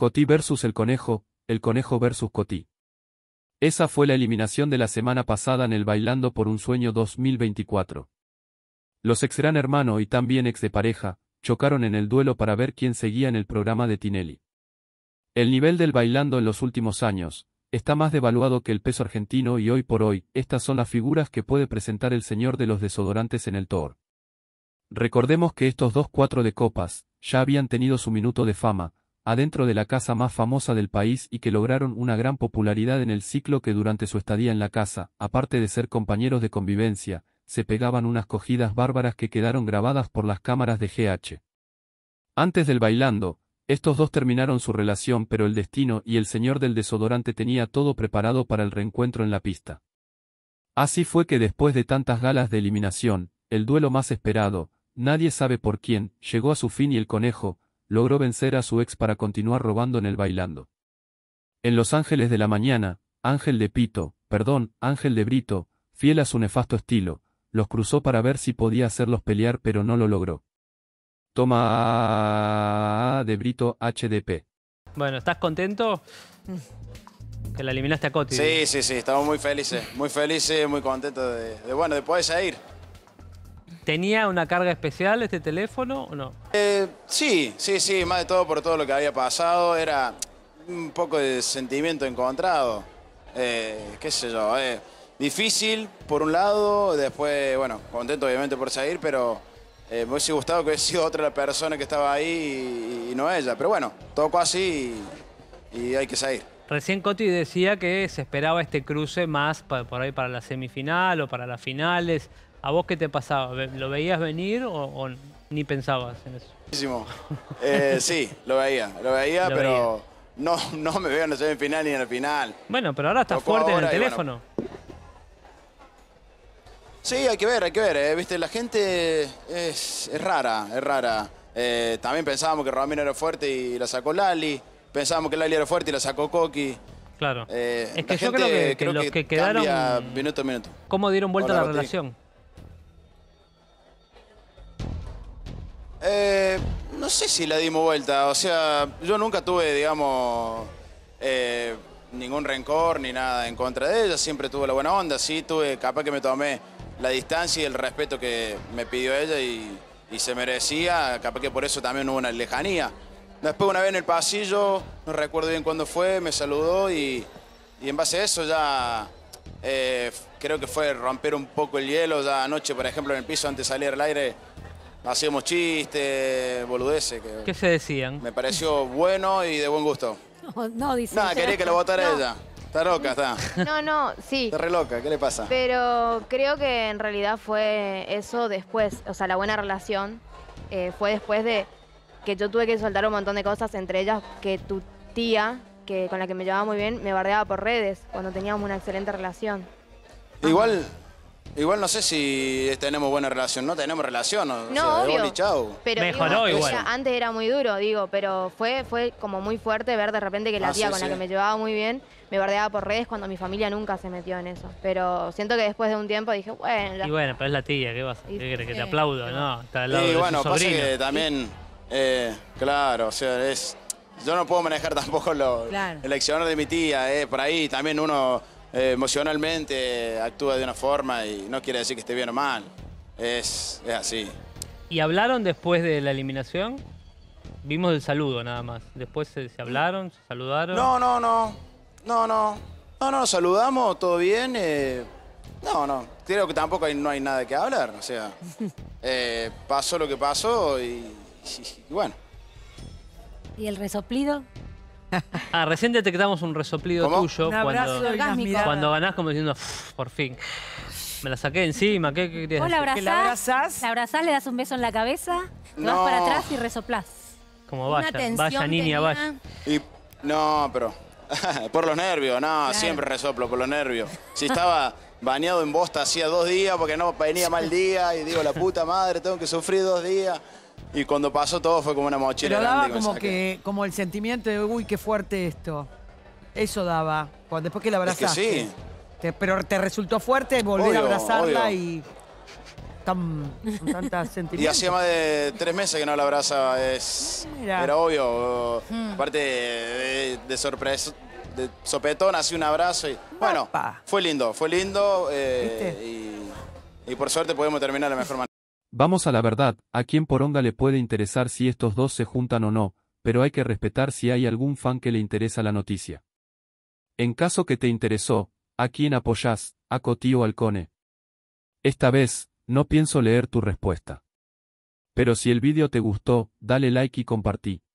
Coti versus el conejo, el conejo versus Coti. Esa fue la eliminación de la semana pasada en el Bailando por un Sueño 2024. Los ex gran hermano y también ex de pareja, chocaron en el duelo para ver quién seguía en el programa de Tinelli. El nivel del Bailando en los últimos años, está más devaluado que el peso argentino y hoy por hoy, estas son las figuras que puede presentar el señor de los desodorantes en el Tour. Recordemos que estos dos cuatro de copas, ya habían tenido su minuto de fama, adentro de la casa más famosa del país y que lograron una gran popularidad en el ciclo que durante su estadía en la casa, aparte de ser compañeros de convivencia, se pegaban unas cogidas bárbaras que quedaron grabadas por las cámaras de GH. Antes del bailando, estos dos terminaron su relación pero el destino y el señor del desodorante tenía todo preparado para el reencuentro en la pista. Así fue que después de tantas galas de eliminación, el duelo más esperado, nadie sabe por quién, llegó a su fin y el conejo, logró vencer a su ex para continuar robando en el bailando. En Los Ángeles de la Mañana, Ángel de Pito, perdón, Ángel de Brito, fiel a su nefasto estilo, los cruzó para ver si podía hacerlos pelear pero no lo logró. Toma de Brito HDP. Bueno, ¿estás contento? Que la eliminaste a Coti. Sí, sí, sí, estamos muy felices, muy felices, muy contentos de, bueno, de poder salir. ¿Tenía una carga especial este teléfono o no? Eh, sí, sí, sí, más de todo por todo lo que había pasado, era un poco de sentimiento encontrado, eh, qué sé yo, eh, difícil por un lado, después, bueno, contento obviamente por salir, pero me hubiese gustado que hubiese sido otra persona que estaba ahí y, no ella, pero bueno, tocó así y hay que salir. Recién Coti decía que se esperaba este cruce más por ahí para la semifinal o para las finales. ¿A vos qué te pasaba? ¿Lo veías venir o, ni pensabas en eso? Muchísimo. Eh, sí, lo veía, lo veía, pero No, no me veo en la semifinal ni en la final. Bueno, pero ahora estás fuerte en el teléfono. Sí, hay que ver, hay que ver. Eh, viste, la gente es, rara, es rara. Eh, también pensábamos que Romero era fuerte y la sacó Lali pensábamos que Lali era fuerte y la sacó Coqui. Claro. Eh, es que yo creo que, los que, quedaron. Minuto a minuto. ¿Cómo dieron vuelta la relación? Eh, no sé si la dimos vuelta. O sea, yo nunca tuve, digamos, eh, ningún rencor ni nada en contra de ella. Siempre tuve la buena onda. Sí, tuve, capaz que me tomé la distancia y el respeto que me pidió ella y, y se merecía. Capaz que por eso también hubo una lejanía. Después una vez en el pasillo, no recuerdo bien cuándo fue, me saludó y, en base a eso ya eh, creo que fue romper un poco el hielo. Ya anoche, por ejemplo, en el piso antes de salir al aire hacíamos chistes, boludeces. ¿Qué se decían? Me pareció bueno y de buen gusto. No, no, dice. Nada, quería que lo votara ella. Está loca, está. No, no, sí. Está re loca, ¿qué le pasa? Pero creo que en realidad fue eso después, o sea, la buena relación eh, fue después de que yo tuve que soltar un montón de cosas, entre ellas que tu tía, que con la que me llevaba muy bien, me bardeaba por redes cuando teníamos una excelente relación. Igual, Igual no sé si tenemos buena relación, no tenemos relación. no, obvio, Pero Mejoró igual. antes era muy duro, digo, pero fue, fue como muy fuerte ver de repente que la ah, tía con la que me llevaba muy bien me bardeaba por redes cuando mi familia nunca se metió en eso. Pero siento que después de un tiempo dije, bueno... Y bueno, pero es la tía, ¿qué pasa? ¿Qué crees? que te aplaudo, no? Está y bueno, pasa también eh, claro, o sea, es, yo no puedo manejar tampoco lo, el de mi tía. Eh, por ahí también uno eh, emocionalmente actúa de una forma y no quiere decir que esté bien o mal. Es, así. ¿Y hablaron después de la eliminación? Vimos el saludo nada más. Después se, hablaron, se saludaron. No, no, no. No, no. No, no, saludamos, todo bien. no, no. Creo que tampoco hay, no hay nada que hablar. O sea, pasó lo que pasó y y bueno. ¿Y el resoplido? Ah, recién detectamos un resoplido tuyo cuando, cuando ganás como diciendo, por fin. Me la saqué encima, ¿qué, qué la abrazás, la abrazás, le das un beso en la cabeza, vas para atrás y resoplás. Como vaya, vaya niña, vaya. Y, no, pero por los nervios, no, siempre resoplo por los nervios. Si estaba bañado en bosta hacía dos días porque no venía mal día y digo, la puta madre, tengo que sufrir dos días. Y cuando pasó todo fue como una mochila Pero daba grande. como que, como el sentimiento de, uy, qué fuerte esto. Eso daba. Cuando, después que la abrazaste. sí. pero te resultó fuerte volver a abrazarla y. con tanta Y hacía más de tres meses que no la abrazaba. Es, Era obvio. Hmm. Aparte eh, de, sorpresa, de sopetón, así un abrazo. Y, bueno, fue lindo, fue lindo. Eh, y, y por suerte pudimos terminar de la mejor manera. Vamos a la verdad, a quién por onda le puede interesar si estos dos se juntan o no, pero hay que respetar si hay algún fan que le interesa la noticia. En caso que te interesó, ¿a quién apoyás, a Cotío o Alcone? Esta vez, no pienso leer tu respuesta. Pero si el vídeo te gustó, dale like y compartí.